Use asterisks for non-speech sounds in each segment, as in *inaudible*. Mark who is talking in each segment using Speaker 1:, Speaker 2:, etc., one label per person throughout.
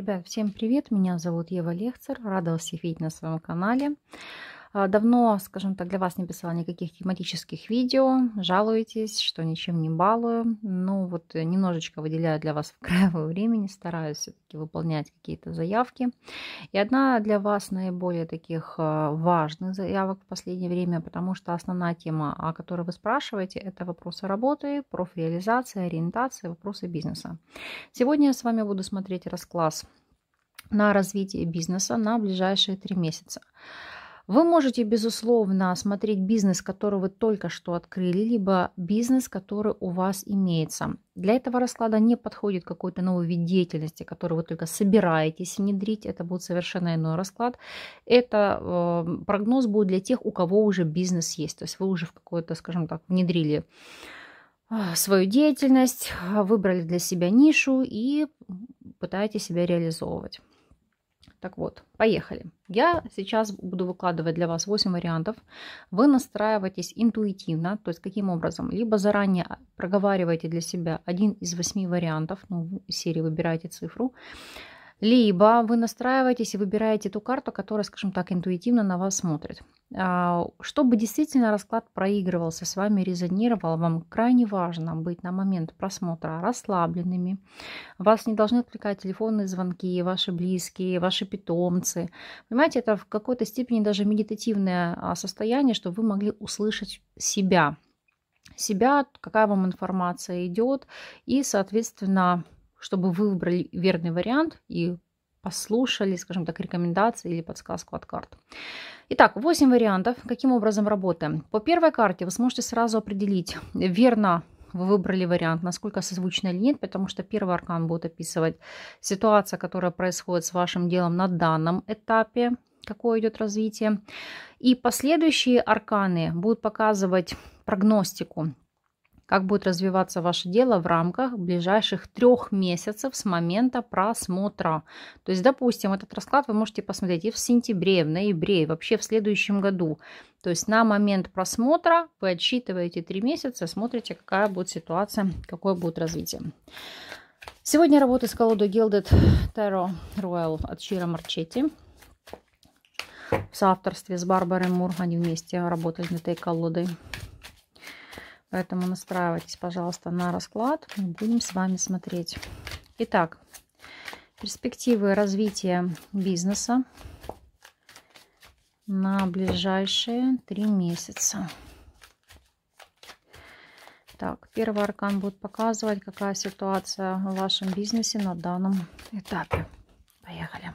Speaker 1: Ребят, всем привет! Меня зовут Ева Лехцер. Рада вас видеть на своем канале. А, давно, скажем так, для вас не писала никаких тематических видео, жалуетесь, что ничем не балую. Ну вот э, немножечко выделяю для вас в *laughs* краевое времени, стараюсь все-таки выполнять какие-то заявки. И одна для вас наиболее таких а, важных заявок в последнее время, потому что основная тема, о которой вы спрашиваете, это вопросы работы, профреализация, ориентации, вопросы бизнеса. Сегодня я с вами буду смотреть расклад на развитие бизнеса на ближайшие три месяца. Вы можете, безусловно, смотреть бизнес, который вы только что открыли, либо бизнес, который у вас имеется. Для этого расклада не подходит какой-то новый вид деятельности, который вы только собираетесь внедрить. Это будет совершенно иной расклад. Это э, прогноз будет для тех, у кого уже бизнес есть. То есть вы уже в какое-то, скажем так, внедрили э, свою деятельность, выбрали для себя нишу и пытаетесь себя реализовывать. Так вот, поехали. Я сейчас буду выкладывать для вас 8 вариантов. Вы настраиваетесь интуитивно, то есть каким образом? Либо заранее проговариваете для себя один из 8 вариантов, ну, серии выбираете цифру, либо вы настраиваетесь и выбираете ту карту, которая, скажем так, интуитивно на вас смотрит. А, чтобы действительно расклад проигрывался с вами, резонировал, вам крайне важно быть на момент просмотра расслабленными. Вас не должны отвлекать телефонные звонки, ваши близкие, ваши питомцы. Понимаете, это в какой-то степени даже медитативное а, состояние, чтобы вы могли услышать себя себя, какая вам информация идет, и, соответственно, чтобы вы выбрали верный вариант и послушали, скажем так, рекомендации или подсказку от карт. Итак, 8 вариантов, каким образом работаем. По первой карте вы сможете сразу определить, верно вы выбрали вариант, насколько созвучно или нет, потому что первый аркан будет описывать ситуацию, которая происходит с вашим делом на данном этапе, какое идет развитие. И последующие арканы будут показывать прогностику, как будет развиваться ваше дело в рамках ближайших трех месяцев с момента просмотра. То есть, допустим, этот расклад вы можете посмотреть и в сентябре, и в ноябре, и вообще в следующем году. То есть на момент просмотра вы отсчитываете три месяца, смотрите, какая будет ситуация, какое будет развитие. Сегодня работа с колодой Gilded Tarot Royal от Чира Марчетти. В соавторстве с Барбарой Мур они вместе работали над этой колодой. Поэтому настраивайтесь, пожалуйста, на расклад. Мы будем с вами смотреть. Итак, перспективы развития бизнеса на ближайшие три месяца. Так, первый аркан будет показывать, какая ситуация в вашем бизнесе на данном этапе. Поехали.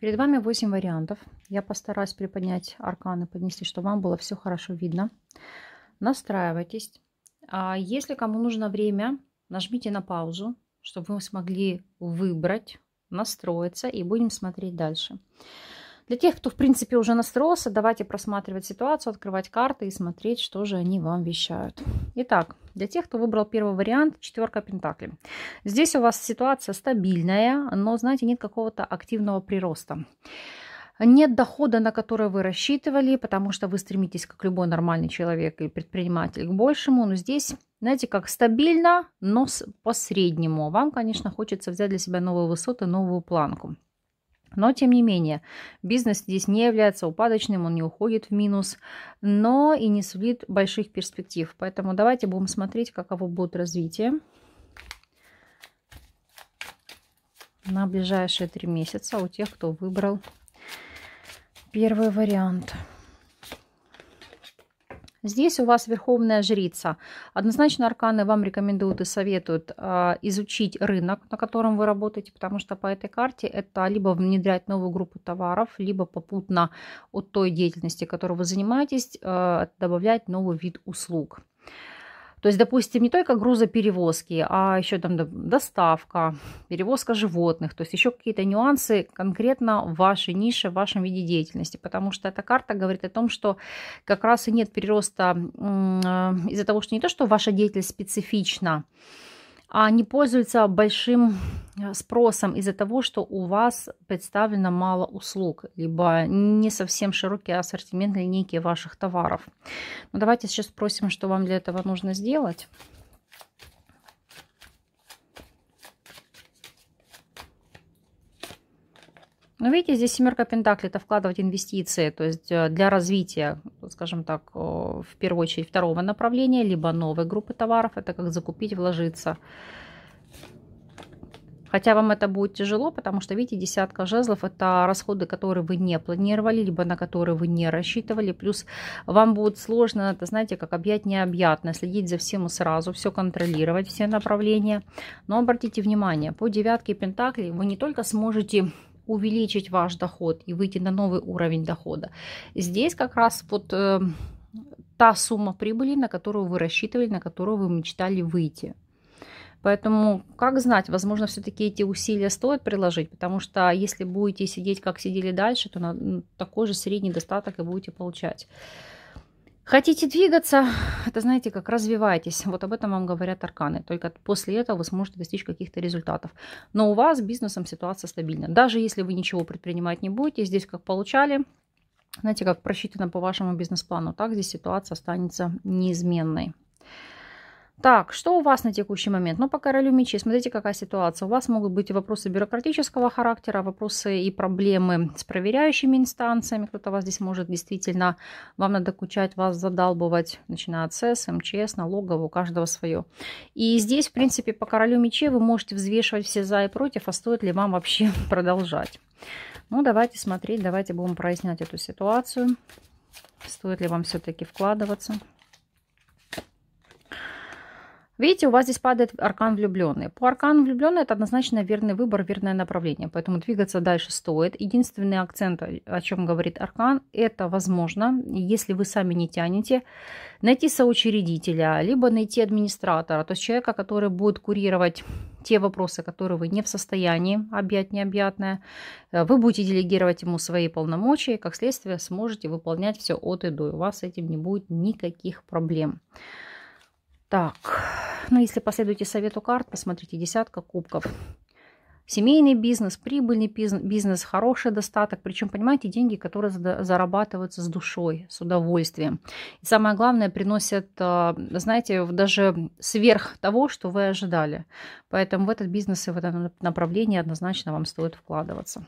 Speaker 1: Перед вами 8 вариантов. Я постараюсь приподнять арканы, поднести, чтобы вам было все хорошо видно. Настраивайтесь. А если кому нужно время, нажмите на паузу, чтобы вы смогли выбрать, настроиться и будем смотреть дальше. Дальше. Для тех, кто, в принципе, уже настроился, давайте просматривать ситуацию, открывать карты и смотреть, что же они вам вещают. Итак, для тех, кто выбрал первый вариант, четверка пентаклей. Здесь у вас ситуация стабильная, но, знаете, нет какого-то активного прироста. Нет дохода, на который вы рассчитывали, потому что вы стремитесь, как любой нормальный человек и предприниматель, к большему. Но здесь, знаете, как стабильно, но по-среднему. Вам, конечно, хочется взять для себя новые высоты, новую планку. Но, тем не менее, бизнес здесь не является упадочным, он не уходит в минус, но и не сулит больших перспектив. Поэтому давайте будем смотреть, каково будет развитие на ближайшие три месяца у тех, кто выбрал первый вариант. Здесь у вас Верховная Жрица. Однозначно арканы вам рекомендуют и советуют э, изучить рынок, на котором вы работаете, потому что по этой карте это либо внедрять новую группу товаров, либо попутно от той деятельности, которой вы занимаетесь, э, добавлять новый вид услуг. То есть, допустим, не только грузоперевозки, а еще там доставка, перевозка животных, то есть еще какие-то нюансы конкретно в вашей нише, в вашем виде деятельности, потому что эта карта говорит о том, что как раз и нет прироста э, из-за того, что не то, что ваша деятельность специфична, а не пользуются большим э, спросом из-за того, что у вас представлено мало услуг, либо не совсем широкий ассортимент линейки ваших товаров. Но ну, давайте сейчас спросим, что вам для этого нужно сделать. Ну, видите, здесь семерка пентаклей – это вкладывать инвестиции, то есть э, для развития, скажем так, э, в первую очередь второго направления, либо новой группы товаров, это как закупить, вложиться. Хотя вам это будет тяжело, потому что, видите, десятка жезлов – это расходы, которые вы не планировали, либо на которые вы не рассчитывали. Плюс вам будет сложно, это, знаете, как объять необъятно, следить за всем сразу, все контролировать, все направления. Но обратите внимание, по девятке Пентаклей вы не только сможете увеличить ваш доход и выйти на новый уровень дохода. Здесь как раз вот э, та сумма прибыли, на которую вы рассчитывали, на которую вы мечтали выйти. Поэтому, как знать, возможно, все-таки эти усилия стоит приложить, потому что если будете сидеть, как сидели дальше, то на такой же средний достаток и будете получать. Хотите двигаться, *sighs* это знаете, как развивайтесь. Вот об этом вам говорят арканы. Только после этого вы сможете достичь каких-то результатов. Но у вас с бизнесом ситуация стабильна. Даже если вы ничего предпринимать не будете, здесь как получали, знаете, как просчитано по вашему бизнес-плану, так здесь ситуация останется неизменной. Так, что у вас на текущий момент? Ну, по королю мечей, смотрите, какая ситуация. У вас могут быть вопросы бюрократического характера, вопросы и проблемы с проверяющими инстанциями. Кто-то вас здесь может действительно вам надо кучать, вас задалбывать, начиная от СЭС, МЧС, налогов у каждого свое. И здесь, в принципе, по королю мечей вы можете взвешивать все за и против, а стоит ли вам вообще *laughs* продолжать. Ну, давайте смотреть, давайте будем прояснять эту ситуацию. Стоит ли вам все-таки вкладываться. Видите, у вас здесь падает аркан влюбленный. По аркану влюбленный это однозначно верный выбор, верное направление, поэтому двигаться дальше стоит. Единственный акцент, о чем говорит аркан, это возможно, если вы сами не тянете, найти соучредителя, либо найти администратора, то есть человека, который будет курировать те вопросы, которые вы не в состоянии объять необъятное, вы будете делегировать ему свои полномочия, и как следствие сможете выполнять все от и до, и у вас с этим не будет никаких проблем. Так, ну, если последуете совету карт, посмотрите десятка кубков. Семейный бизнес, прибыльный бизнес, хороший достаток. Причем, понимаете, деньги, которые зарабатываются с душой, с удовольствием. И самое главное, приносят, а, знаете, даже сверх того, что вы ожидали. Поэтому в этот бизнес и в это направление однозначно вам стоит вкладываться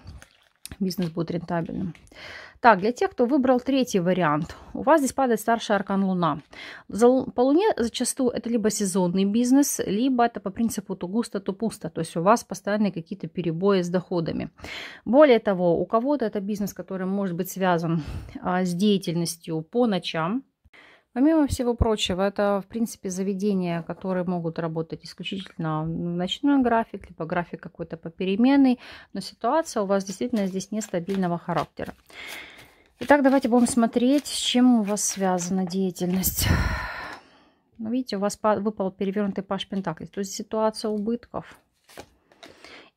Speaker 1: бизнес будет рентабельным. Так, для тех, кто выбрал третий вариант, у вас здесь падает старший аркан Луна. За, по Луне зачастую это либо сезонный бизнес, либо это по принципу то густо, то пусто. То есть у вас постоянные какие-то перебои с доходами. Более того, у кого-то это бизнес, который может быть связан а, с деятельностью по ночам, Помимо всего прочего, это, в принципе, заведения, которые могут работать исключительно в ночной график, либо график какой-то попеременный, но ситуация у вас действительно здесь нестабильного характера. Итак, давайте будем смотреть, с чем у вас связана деятельность. Ну, видите, у вас выпал перевернутый паш пентаклей, то есть ситуация убытков.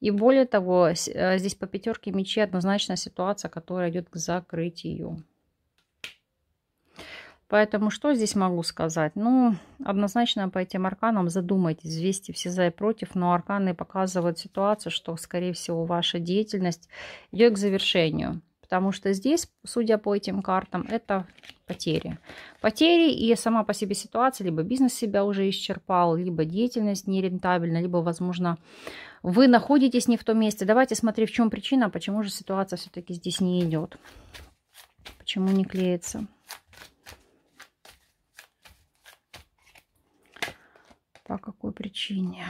Speaker 1: И более того, э, здесь по пятерке мечей однозначно ситуация, которая идет к закрытию. Поэтому что здесь могу сказать? Ну, однозначно по этим арканам задумайтесь, взвесьте все за и против, но арканы показывают ситуацию, что, скорее всего, ваша деятельность идет к завершению. Потому что здесь, судя по этим картам, это потери. Потери и сама по себе ситуация, либо бизнес себя уже исчерпал, либо деятельность нерентабельна, либо, возможно, вы находитесь не в том месте. Давайте смотри, в чем причина, почему же ситуация все-таки здесь не идет. Почему не клеится. по какой причине.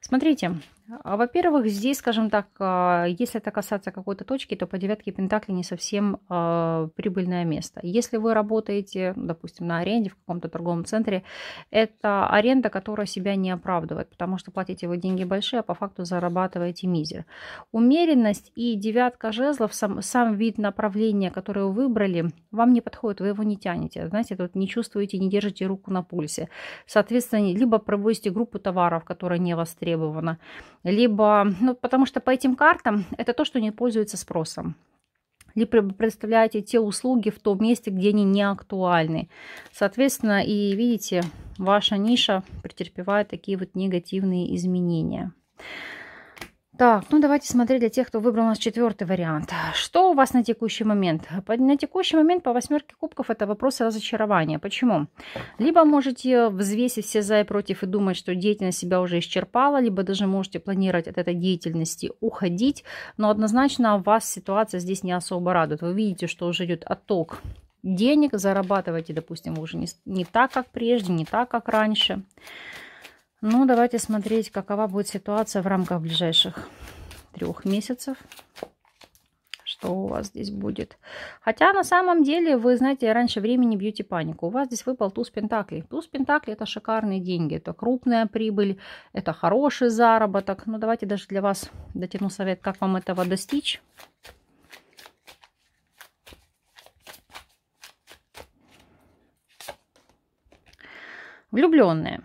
Speaker 1: Смотрите, а, во-первых, здесь, скажем так, а, если это касаться какой-то точки, то по девятке Пентакли не совсем а, прибыльное место. Если вы работаете, допустим, на аренде в каком-то торговом центре, это аренда, которая себя не оправдывает, потому что платите вы деньги большие, а по факту зарабатываете мизер. Умеренность и девятка жезлов, сам, сам вид направления, которое вы выбрали, вам не подходит, вы его не тянете, знаете, тут не чувствуете, не держите руку на пульсе. Соответственно, либо проводите группу товаров, которая не востребована, либо, ну, потому что по этим картам это то, что не пользуется спросом. Либо представляете те услуги в том месте, где они не актуальны. Соответственно, и видите, ваша ниша претерпевает такие вот негативные изменения. Так, ну давайте смотреть для тех, кто выбрал у нас четвертый вариант. Что у вас на текущий момент? На текущий момент по восьмерке кубков это вопрос разочарования. Почему? Либо можете взвесить все за и против и думать, что деятельность себя уже исчерпала, либо даже можете планировать от этой деятельности уходить, но однозначно вас ситуация здесь не особо радует. Вы видите, что уже идет отток денег, Зарабатывайте, допустим, уже не, не так, как прежде, не так, как раньше. Ну, давайте смотреть, какова будет ситуация в рамках ближайших трех месяцев. Что у вас здесь будет. Хотя на самом деле, вы знаете, раньше времени бьете панику. У вас здесь выпал туз пентаклей. Туз пентаклей это шикарные деньги. Это крупная прибыль, это хороший заработок. Ну, давайте даже для вас дотяну совет, как вам этого достичь. Влюбленные.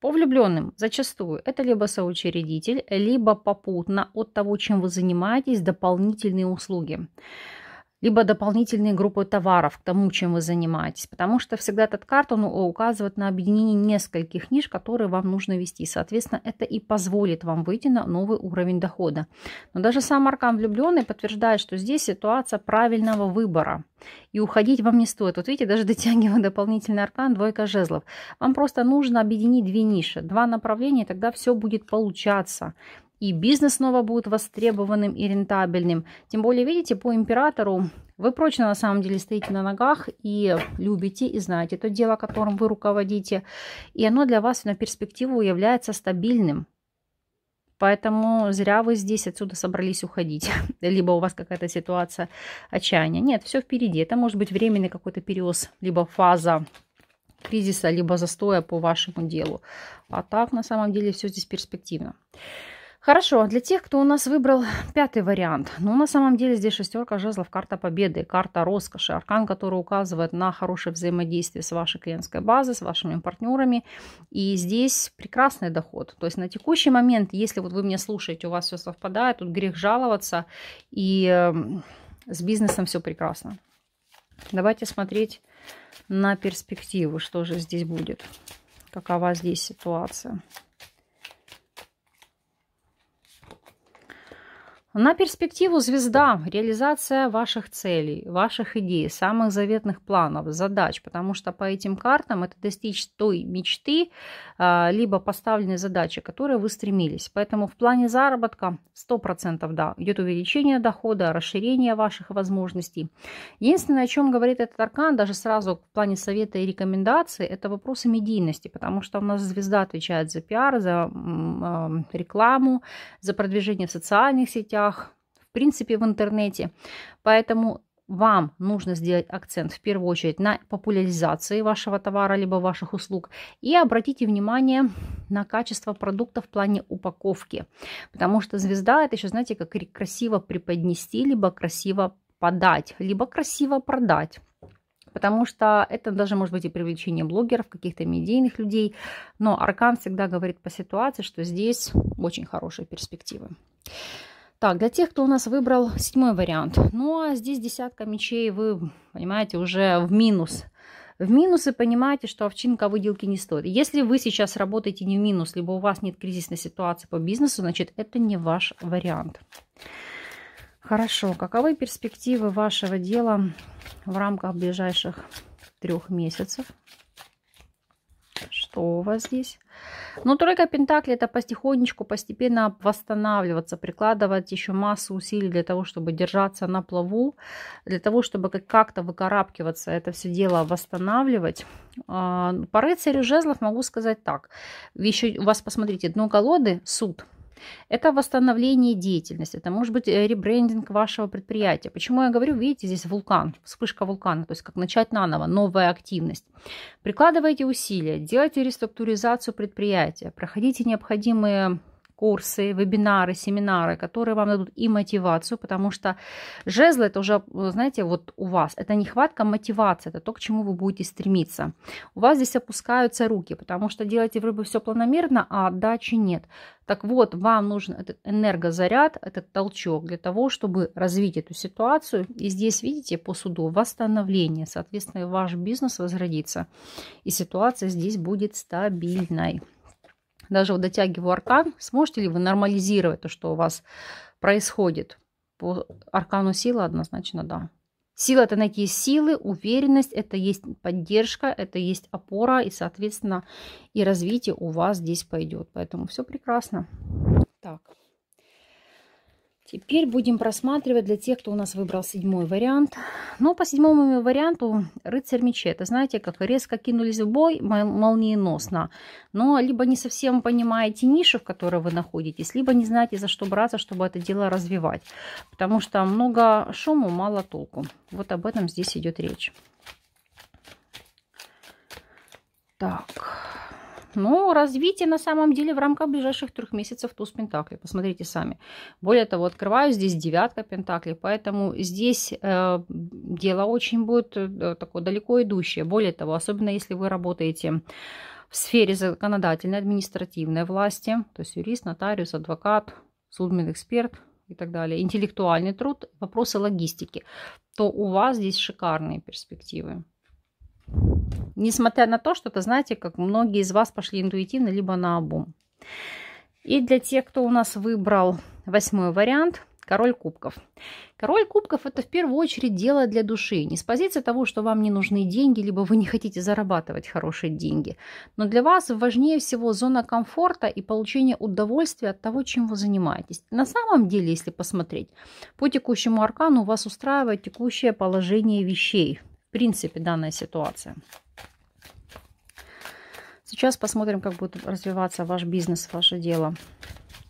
Speaker 1: По влюбленным зачастую это либо соучредитель, либо попутно от того, чем вы занимаетесь, дополнительные услуги либо дополнительные группы товаров к тому, чем вы занимаетесь. Потому что всегда этот картон указывает на объединение нескольких ниш, которые вам нужно вести. Соответственно, это и позволит вам выйти на новый уровень дохода. Но даже сам аркан влюбленный подтверждает, что здесь ситуация правильного выбора. И уходить вам не стоит. Вот видите, даже *laughs* дотягивая дополнительный аркан, двойка жезлов. Вам просто нужно объединить две ниши, два направления, и тогда все будет получаться и бизнес снова будет востребованным и рентабельным. Тем более, видите, по императору вы прочно на самом деле стоите на ногах и любите и знаете то дело, которым вы руководите. И оно для вас на перспективу является стабильным. Поэтому зря вы здесь отсюда собрались уходить. *laughs* либо у вас какая-то ситуация отчаяния. Нет, все впереди. Это может быть временный какой-то период, либо фаза кризиса, либо застоя по вашему делу. А так на самом деле все здесь перспективно. Хорошо, а для тех, кто у нас выбрал пятый вариант, ну на самом деле здесь шестерка жезлов, карта победы, карта роскоши, аркан, который указывает на хорошее взаимодействие с вашей клиентской базой, с вашими партнерами. И здесь прекрасный доход. То есть на текущий момент, если вот вы меня слушаете, у вас все совпадает, тут грех жаловаться, и эм, с бизнесом все прекрасно. Давайте смотреть на перспективу, что же здесь будет, какова здесь ситуация. На перспективу звезда, реализация ваших целей, ваших идей, самых заветных планов, задач, потому что по этим картам это достичь той мечты, а, либо поставленной задачи, к которой вы стремились. Поэтому в плане заработка 100% да, идет увеличение дохода, расширение ваших возможностей. Единственное, о чем говорит этот аркан, даже сразу в плане совета и рекомендации, это вопросы медийности, потому что у нас звезда отвечает за пиар, за а, рекламу, за продвижение в социальных сетях, соцсетях, в принципе в интернете. Поэтому вам нужно сделать акцент в первую очередь на популяризации вашего товара либо ваших услуг и обратите внимание на качество продукта в плане упаковки, потому что звезда это еще, знаете, как красиво преподнести, либо красиво подать, либо красиво продать. Потому что это даже может быть и привлечение блогеров, каких-то медийных людей. Но Аркан всегда говорит по ситуации, что здесь очень хорошие перспективы. Так, для тех, кто у нас выбрал седьмой вариант. Ну, а здесь десятка мечей, вы, понимаете, уже в минус. В минус и понимаете, что овчинка выделки не стоит. Если вы сейчас работаете не в минус, либо у вас нет кризисной ситуации по бизнесу, значит, это не ваш вариант. Хорошо. Каковы перспективы вашего дела в рамках ближайших трех месяцев? Что у вас здесь? Ну тройка Пентакли это потихонечку, постепенно восстанавливаться, прикладывать еще массу усилий для того, чтобы держаться на плаву, для того, чтобы как-то выкарабкиваться, это все дело восстанавливать. А, по рыцарю жезлов могу сказать так. Еще у вас, посмотрите, дно колоды, суд – это восстановление деятельности, это может быть э, ребрендинг вашего предприятия. Почему я говорю, видите, здесь вулкан, вспышка вулкана, то есть как начать наново, новая активность. Прикладывайте усилия, делайте реструктуризацию предприятия, проходите необходимые курсы, вебинары, семинары, которые вам дадут и мотивацию, потому что жезлы это уже, знаете, вот у вас, это нехватка мотивации, это то, к чему вы будете стремиться. У вас здесь опускаются руки, потому что делаете вроде бы все планомерно, а отдачи нет. Так вот, вам нужен этот энергозаряд, этот толчок для того, чтобы развить эту ситуацию. И здесь, видите, по суду восстановление, соответственно, ваш бизнес возродится, и ситуация здесь будет стабильной даже вот дотягиваю аркан, сможете ли вы нормализировать то, что у вас происходит? По аркану силы однозначно да. Сила – это некие силы, уверенность, это есть поддержка, это есть опора, и, соответственно, и развитие у вас здесь пойдет. Поэтому все прекрасно. Так. Теперь будем просматривать для тех, кто у нас выбрал седьмой вариант. Но по седьмому варианту рыцарь мечей. Это знаете, как резко кинулись в бой, молниеносно. Но либо не совсем понимаете ниши, в которой вы находитесь, либо не знаете, за что браться, чтобы это дело развивать. Потому что много шуму, мало толку. Вот об этом здесь идет речь. Так но развитие на самом деле в рамках ближайших трех месяцев туз Пентаклей. Посмотрите сами. Более того, открываю здесь девятка Пентаклей, поэтому здесь э, дело очень будет э, такое далеко идущее. Более того, особенно если вы работаете в сфере законодательной, административной власти, то есть юрист, нотариус, адвокат, судмедэксперт и так далее, интеллектуальный труд, вопросы логистики, то у вас здесь шикарные перспективы. Несмотря на то, что-то, знаете, как многие из вас пошли интуитивно, либо на обум. И для тех, кто у нас выбрал восьмой вариант, король кубков. Король кубков – это в первую очередь дело для души. Не с позиции того, что вам не нужны деньги, либо вы не хотите зарабатывать хорошие деньги. Но для вас важнее всего зона комфорта и получение удовольствия от того, чем вы занимаетесь. На самом деле, если посмотреть, по текущему аркану вас устраивает текущее положение вещей в принципе, данная ситуация. Сейчас посмотрим, как будет развиваться ваш бизнес, ваше дело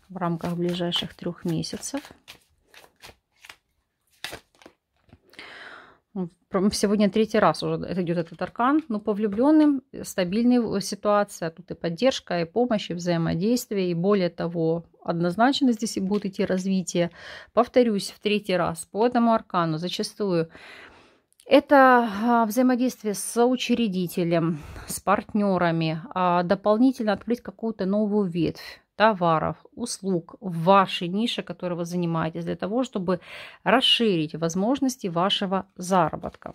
Speaker 1: в рамках ближайших трех месяцев. Сегодня третий раз уже идет этот аркан. Но по влюбленным э, стабильная ситуация. Тут и поддержка, и помощь, и взаимодействие. И более того, однозначно здесь и будет идти развитие. Повторюсь в третий раз по этому аркану. Зачастую это а, взаимодействие с учредителем, с партнерами, а дополнительно открыть какую-то новую ветвь товаров, услуг в вашей нише, которой вы занимаетесь, для того, чтобы расширить возможности вашего заработка.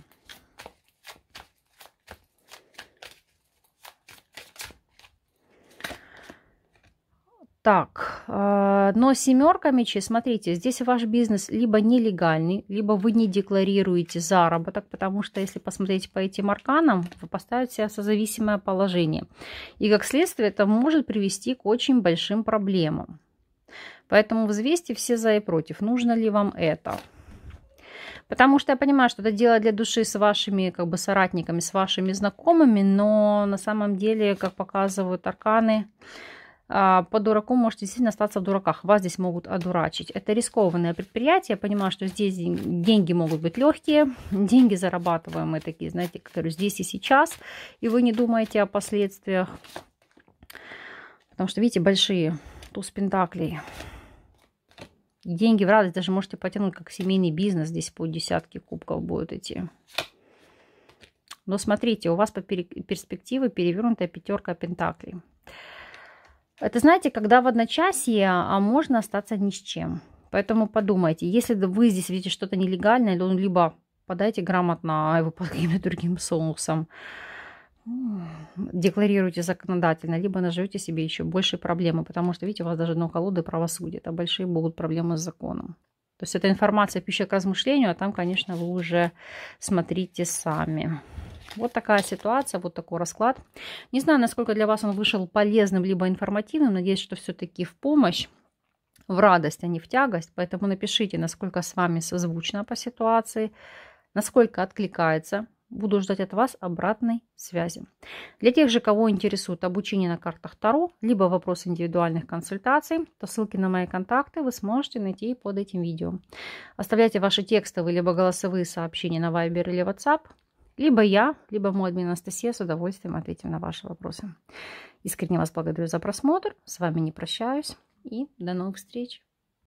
Speaker 1: Так, э, но семерка мечей, смотрите, здесь ваш бизнес либо нелегальный, либо вы не декларируете заработок, потому что если посмотреть по этим арканам, вы поставите себя в созависимое положение. И как следствие это может привести к очень большим проблемам. Поэтому взвесьте все за и против, нужно ли вам это. Потому что я понимаю, что это дело для души с вашими как бы соратниками, с вашими знакомыми, но на самом деле, как показывают арканы, а, по дураку можете действительно остаться в дураках. Вас здесь могут одурачить. Это рискованное предприятие. Я понимаю, что здесь деньги могут быть легкие. Деньги зарабатываемые такие, знаете, которые здесь и сейчас. И вы не думаете о последствиях. Потому что, видите, большие туз пентаклей. Деньги в радость даже можете потянуть, как семейный бизнес. Здесь по десятке кубков будет идти. Но смотрите, у вас по перспективе перевернутая пятерка пентаклей. Это, знаете, когда в одночасье, а можно остаться ни с чем. Поэтому подумайте, если вы здесь видите что-то нелегальное, то ну, либо подайте грамотно а, его под каким-то другим соусом, декларируйте законодательно, либо наживете себе еще большие проблемы, потому что, видите, у вас даже дно колоды правосудия, а большие будут проблемы с законом. То есть это информация, пища к размышлению, а там, конечно, вы уже смотрите сами. Вот такая ситуация, вот такой расклад. Не знаю, насколько для вас он вышел полезным, либо информативным. Надеюсь, что все-таки в помощь в радость, а не в тягость. Поэтому напишите, насколько с вами созвучно по ситуации, насколько откликается. Буду ждать от вас обратной связи. Для тех же, кого интересует обучение на картах Таро, либо вопрос индивидуальных консультаций, то ссылки на мои контакты вы сможете найти под этим видео. Оставляйте ваши текстовые либо голосовые сообщения на Viber или WhatsApp – либо я, либо мой админ Анастасия с удовольствием ответим на ваши вопросы. Искренне вас благодарю за просмотр. С вами не прощаюсь. И до новых встреч!